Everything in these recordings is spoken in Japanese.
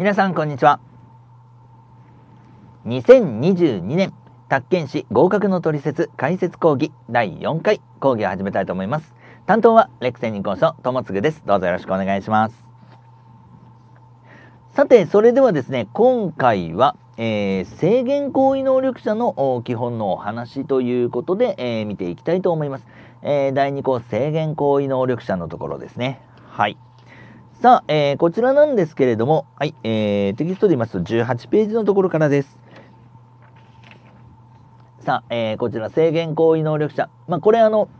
皆さんこんにちは2022年宅建士合格の取説解説講義第4回講義を始めたいと思います担当はレクセニ講師の友次ですどうぞよろしくお願いしますさてそれではですね今回はえー、制限行為能力者の基本のお話ということで、えー、見ていきたいと思います。えー、第2項制限行為能力者のところですね。さあ、えー、こちらなんですけれども、はい、えー、テキストで言いますと18ページのところからです。さあ、えー、こちら制限行為能力者。まあ、これあの、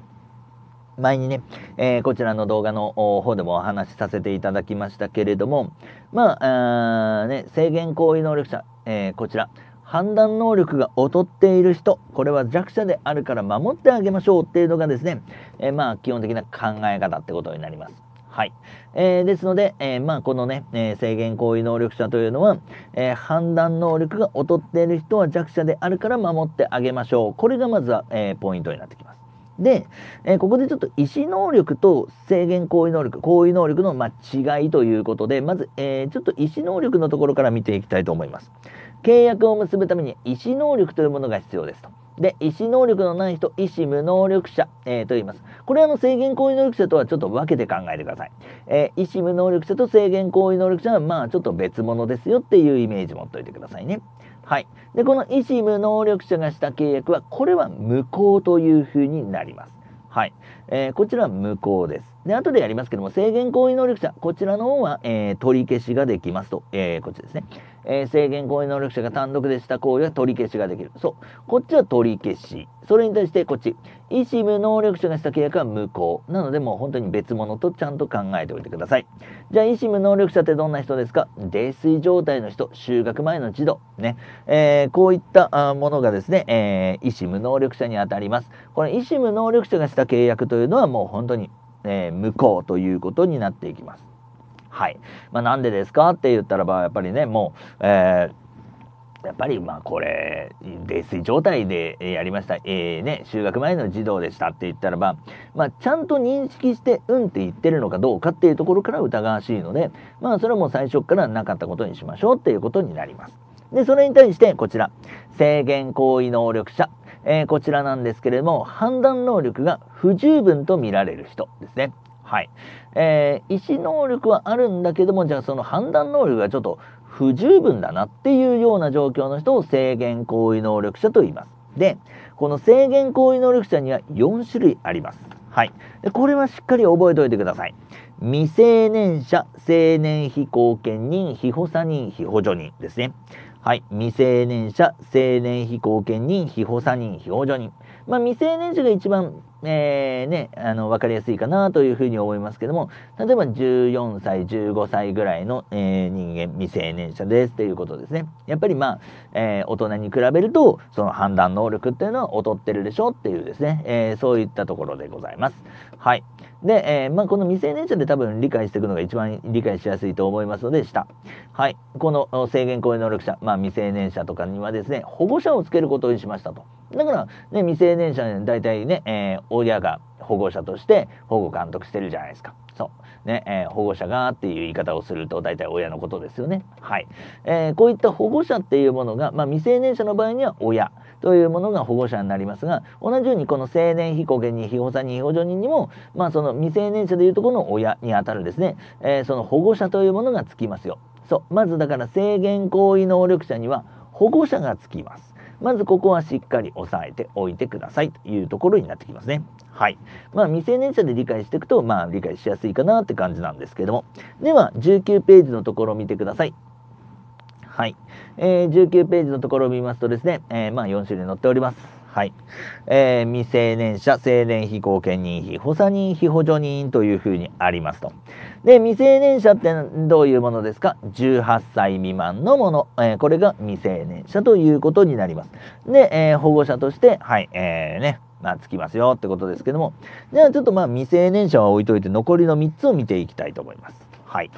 前にね、えー、こちらの動画の方でもお話しさせていただきましたけれども、まあ、あね、制限行為能力者、えー、こちら、判断能力が劣っている人、これは弱者であるから守ってあげましょうっていうのがですね、えー、まあ、基本的な考え方ってことになります。はい。えー、ですので、えー、まあ、このね、えー、制限行為能力者というのは、え判断能力が劣っている人は弱者であるから守ってあげましょう。これがまずは、えポイントになってきます。で、えここでちょっと意思能力と制限行為能力、行為能力の、ま違いということで、まず、えちょっと意思能力のところから見ていきたいと思います。契約を結ぶために意思能力というものが必要ですと。で、意思能力のない人、意思無能力者、えー、と言います。これはの制限行為能力者とはちょっと分けて考えてください。えー、意思無能力者と制限行為能力者はまあちょっと別物ですよっていうイメージ持っておいてくださいね。はい。で、この意思無能力者がした契約は、これは無効というふうになります。はい。えー、こちらは無効です。で、後でやりますけども、制限行為能力者、こちらの方は、えー、取り消しができますと、えー、こっちですね。えー、制限行為能力者が単独でした行為は取り消しができる。そう。こっちは取り消し。それに対してこっち。意思無能力者がした契約は無効。なのでもう本当に別物とちゃんと考えておいてください。じゃあ意思無能力者ってどんな人ですか泥酔状態の人、就学前の児童。ね。えー、こういったものがですね、えー、意思無能力者にあたります。これ意思無能力者がした契約というのはもう本当に、え無効ということになっていきます。はい。まあ、なんでですかって言ったらば、やっぱりね、もう、えーやっぱりまあこれ、泥酔状態でやりました。えー、ね、就学前の児童でしたって言ったらば、まあちゃんと認識してうんって言ってるのかどうかっていうところから疑わしいので、まあそれはもう最初からなかったことにしましょうっていうことになります。で、それに対してこちら、制限行為能力者。えー、こちらなんですけれども、判断能力が不十分と見られる人ですね。はい。えー、意思能力はあるんだけども、じゃあその判断能力がちょっと不十分だなっていうような状況の人を制限行為能力者と言います。で、この制限行為能力者には4種類あります。はい。でこれはしっかり覚えておいてください。未成年者、成年非公権人、非補佐人、非補助人ですね。はい。未成年者、成年非公権人、非補佐人、非補助人。まあ、未成年者が一番えーね、あの分かりやすいかなというふうに思いますけども例えば14歳15歳ぐらいの、えー、人間未成年者ですということですねやっぱりまあ、えー、大人に比べるとその判断能力っていうのは劣ってるでしょっていうですね、えそういったところでございますはいで、えまあ、この未成年者で多分理解していくのが一番理解しやすいと思いますので下はいこの制限行為能力者、まあ、未成年者とかにはですね保護者をつけることにしましたとだから、ね、未成年者に大体ね、えー、親が保護者として保護監督してるじゃないですか。そう。ね、えー、保護者がっていう言い方をすると大体親のことですよね。はい。えー、こういった保護者っていうものが、まあ、未成年者の場合には親というものが保護者になりますが、同じようにこの成年被告人、被保者人、被護助人にも、まあその未成年者でいうとこの親にあたるですね、えー、その保護者というものがつきますよ。そう。まずだから制限行為能力者には保護者がつきます。まずここはしっかり押さえておいてくださいというところになってきますね。はい。まあ、未成年者で理解していくと、まあ、理解しやすいかなって感じなんですけども。では、19ページのところを見てください。はい。えー、19ページのところを見ますとですね、えー、まあ、4種類載っております。はい。えー、未成年者、成年被後見人被、補佐人被補助人というふうにありますと。で、未成年者ってどういうものですか ?18 歳未満のもの、えー、これが未成年者ということになります。で、えー、保護者として、はい、えー、ね、まあ、つきますよってことですけども、じゃあちょっとまあ未成年者は置いといて、残りの3つを見ていきたいと思います。はい。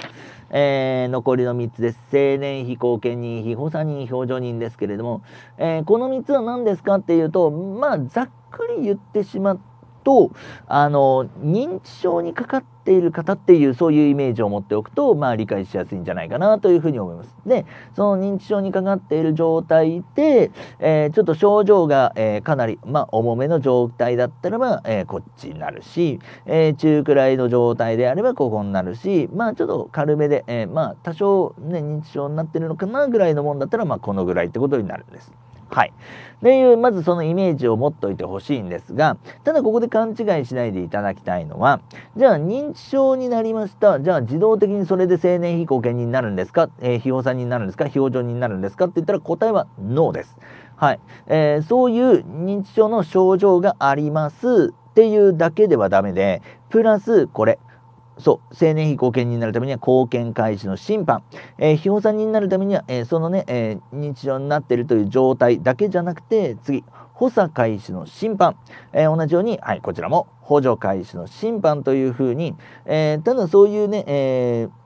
えー、残りの3つです。青年費、後見人費、補佐人、表情人ですけれども、えー、この3つは何ですかっていうと、まあ、ざっくり言ってしまって、とあの認知症にかかっている方っていうそういうイメージを持っておくと、まあ、理解しやすいんじゃないかなというふうに思います。でその認知症にかかっている状態で、えー、ちょっと症状が、えー、かなり、まあ、重めの状態だったらば、まあ、えー、こっちになるし、え中くらいの状態であればここになるし、まあ、ちょっと軽めで、えまあ、多少、ね、認知症になってるのかなぐらいのもんだったら、まあ、このぐらいってことになるんです。はい。でいう、まずそのイメージを持っておいてほしいんですが、ただここで勘違いしないでいただきたいのは、じゃあ認知症になりました。じゃあ自動的にそれで青年非保険になるんですか、えー、用さんになるんですか非保になるんですかって言ったら答えはノーです。はい。えー、そういう認知症の症状がありますっていうだけではダメで、プラスこれ、そう、青年非公権人になるためには貢献開始の審判、えー、保判人になるためには、えー、そのね、えー、認になっているという状態だけじゃなくて、次、補佐開始の審判、えー、同じように、はい、こちらも補助開始の審判というふうに、えー、ただそういうね、えー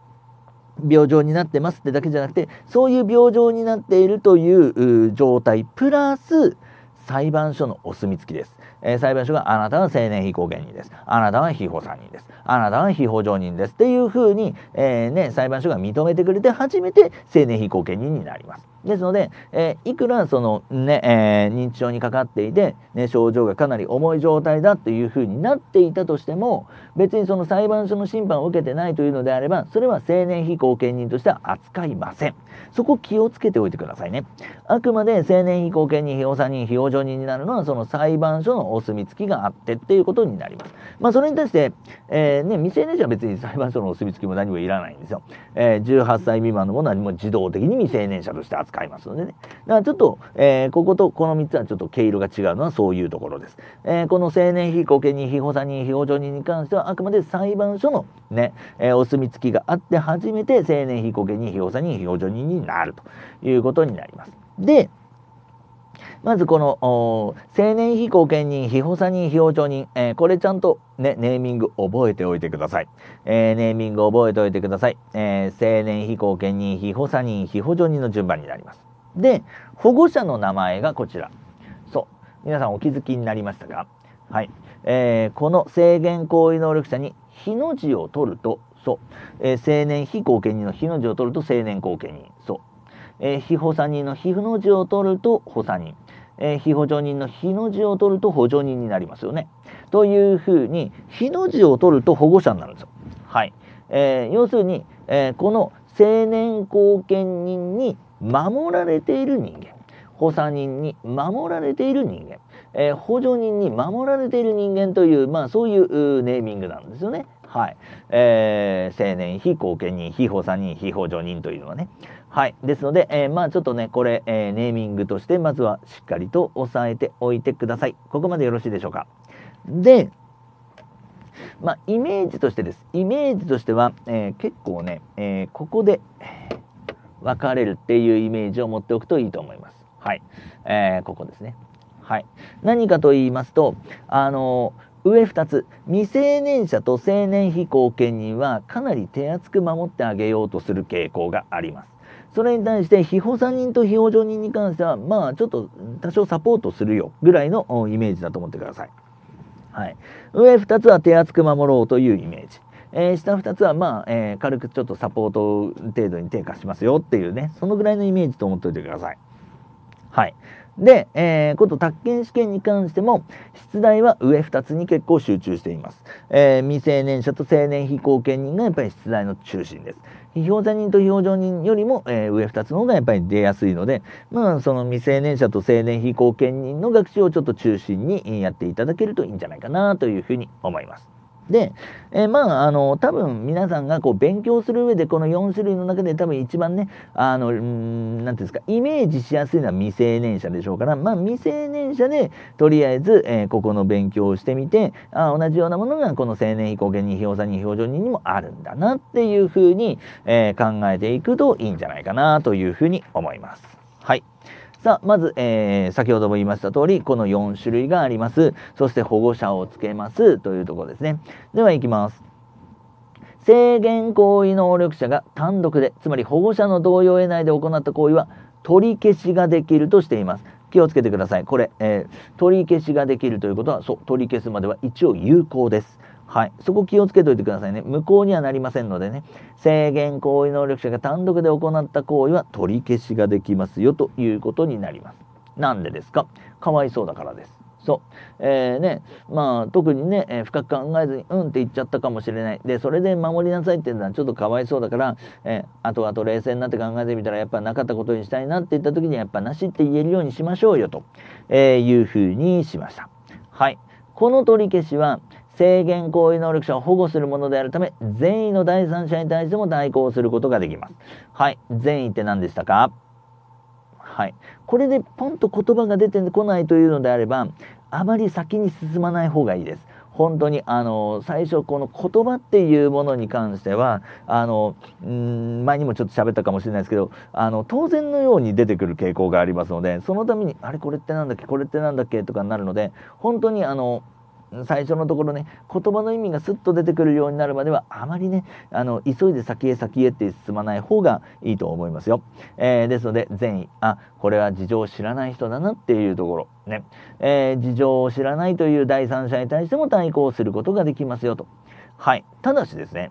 病状になってますってだけじゃなくてそういう病状になっているという状態プラス裁判所のお墨付きです、えー、裁判所があなたは青年非公権人ですあなたは非法参人ですあなたは非法常人ですっていうふうに、えー、ね、裁判所が認めてくれて初めて青年非公権人になりますですので、えー、いくらそのね、えー、認知症にかかっていて、ね、症状がかなり重い状態だというふうになっていたとしても別にその裁判所の審判を受けてないというのであればそれは成年被後見人としては扱いませんそこ気をつけておいてくださいねあくまで成年被後見人非保査人非保助人になるのはその裁判所のお墨付きがあってっていうことになりますまあそれに対して、えー、ね、未成年者は別に裁判所のお墨付きも何もいらないんですよ、え18歳未満のものはもう自動的に未成年者として扱使いますのでね。だからちょっと、えー、こことこの3つはちょっと毛色が違うのはそういうところです。えー、この青年被告人、被保佐人、被保証人に関してはあくまで裁判所のね、えー、お墨付きがあって初めて青年被告人、被保佐人、被保証人になるということになります。で、まずこの青年被告見人、被補佐人、被保証人、えー、これちゃんとね、ネーミング覚えておいてください。えー、ネーミング覚えておいてください。えー、青年被告見人、被補佐人、被補助人の順番になります。で、保護者の名前がこちら。そう。皆さんお気づきになりましたが、はい。えー、この制限行為能力者に日の字を取ると、そう。えー、青年被後見人の日の字を取ると青年後見人、そう。えー、被補佐人の皮膚の字を取ると補佐人。え非補助人の非の字を取ると補助人になりますよね。というふうに非の字を取ると保護者になるんですよ。はいえー、要するに、えー、この成年後見人に守られている人間補佐人に守られている人間、えー、補助人に守られている人間という、まあ、そういうネーミングなんですよね。はいえー、青年非後見人非補佐人非補助人というのはね、はい。ですので、えー、まあちょっとね、これ、えー、ネーミングとして、まずはしっかりと押さえておいてください。ここまでよろしいでしょうか。で、まあ、イメージとしてです。イメージとしては、えー、結構ね、えここで分かれるっていうイメージを持っておくといいと思います。はい。えここですね。はい。何かと言いますと、あの上2つ未成年者と成年非後見人はかなり手厚く守ってあげようとする傾向がありますそれに対して、非保佐人と非保証人に関しては、まあ、ちょっと多少サポートするよぐらいのイメージだと思ってください。はい。上2つは手厚く守ろうというイメージ。えー、下2つは、まあ、えー、軽くちょっとサポート程度に低下しますよっていうね、そのぐらいのイメージと思っておいてください。はい。で、えー、こと宅建試験に関しても、出題は上2つに結構集中しています。えー、未成年者と成年非公権人がやっぱり出題の中心です。非表者人と非表情人よりも、えー、上2つの方がやっぱり出やすいので、まあ、その未成年者と成年非公権人の学習をちょっと中心にやっていただけるといいんじゃないかなというふうに思います。で、えー、まあ、あの、多分皆さんがこう勉強する上で、この4種類の中で多分一番ね、あの、うん、なんていうんですか、イメージしやすいのは未成年者でしょうから、まあ、未成年者で、とりあえず、えー、ここの勉強をしてみて、あ同じようなものが、この青年飛行犬に表座に表情ににもあるんだなっていうふうに、えー、考えていくといいんじゃないかなというふうに思います。はい。さあ、まず、えー、先ほども言いました通り、この4種類があります。そして保護者をつけますというところですね。では、いきます。制限行為能力者が単独で、つまり保護者の同意を得ないで行った行為は、取り消しができるとしています。気をつけてください。これ、えー、取り消しができるということは、そう、取り消すまでは一応有効です。はい。そこ気をつけておいてくださいね。無効にはなりませんのでね。制限行為能力者が単独で行った行為は取り消しができますよということになります。なんでですかかわいそうだからです。そう。えー、ね、まあ特にね、えー、深く考えずに、うんって言っちゃったかもしれない。で、それで守りなさいっていうのはちょっとかわいそうだから、えー、あと冷静になって考えてみたら、やっぱなかったことにしたいなって言った時に、やっぱなしって言えるようにしましょうよと、えー、いうふうにしました。はい。この取り消しは、制限行為能力者を保護するものであるため、善意の第三者に対しても代行することができます。はい。善意って何でしたかはい。これでポンと言葉が出てこないというのであれば、あまり先に進まない方がいいです。本当にあの最初この言葉っていうものに関してはあのん前にもちょっと喋ったかもしれないですけどあの当然のように出てくる傾向がありますのでそのためにあれこれって何だっけこれって何だっけとかになるので本当にあの最初のところね言葉の意味がすっと出てくるようになるまではあまりねあの急いで先へ先へって進まない方がいいと思いますよ、えー、ですので善意あこれは事情を知らない人だなっていうところね、えー、事情を知らないという第三者に対しても対抗することができますよとはいただしですね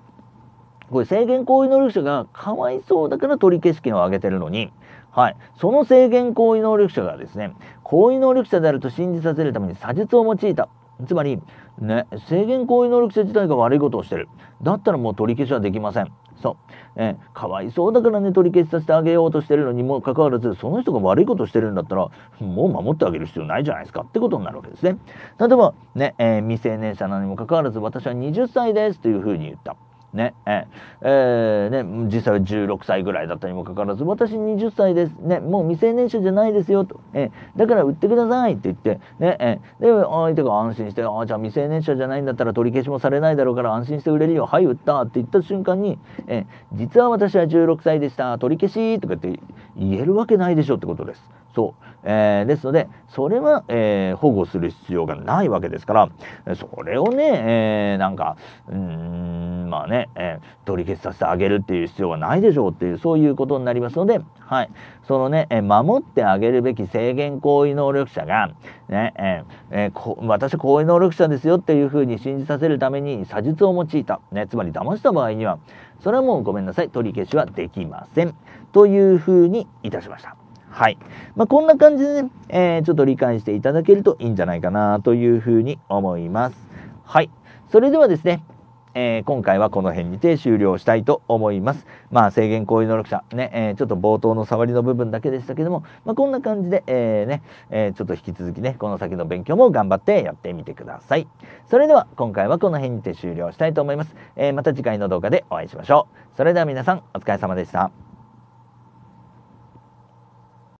これ制限行為能力者がかわいそうだから取り消し権を上げてるのに、はい、その制限行為能力者がですね行為能力者であると信じさせるために詐術を用いたつまり、ね、制限行為能力者自体が悪いことをしてる。だったらもう取り消しはできません。そう。えかわいそうだからね、取り消しさせてあげようとしてるのにもかかわらず、その人が悪いことしてるんだったら、もう守ってあげる必要ないじゃないですかってことになるわけですね。例えば、ね、えー、未成年者なのにもかかわらず、私は20歳ですというふうに言った。ね、ええー、ね、実際は16歳ぐらいだったにもかかわらず、私20歳です、ね、もう未成年者じゃないですよ、と、えー、だから売ってくださいって言って、ね、えー、で、相手が安心して、ああ、じゃあ未成年者じゃないんだったら取り消しもされないだろうから安心して売れるよ、はい、売ったって言った瞬間に、えー、実は私は16歳でした、取り消しとかって言えるわけないでしょってことです。そう。えー、ですので、それは、えー、保護する必要がないわけですから、それをね、えー、なんか、うん、まあね、えー、取り消しさせてあげるっていう必要はないでしょうっていう、そういうことになりますので、はい。そのね、えー、守ってあげるべき制限行為能力者が、ね、えーえー、こ私行為能力者ですよっていうふうに信じさせるために、詐術を用いた、ね、つまり騙した場合には、それはもうごめんなさい、取り消しはできません。というふうにいたしました。はい。まあ、こんな感じでね、えー、ちょっと理解していただけるといいんじゃないかなというふうに思います。はい。それではですね、えー、今回はこの辺にて終了したいと思います。まあ、制限行為能力者、ね、えー、ちょっと冒頭の触りの部分だけでしたけども、まあ、こんな感じで、えー、ね、えちょっと引き続きね、この先の勉強も頑張ってやってみてください。それでは、今回はこの辺にて終了したいと思います。えまた次回の動画でお会いしましょう。それでは皆さん、お疲れ様でした。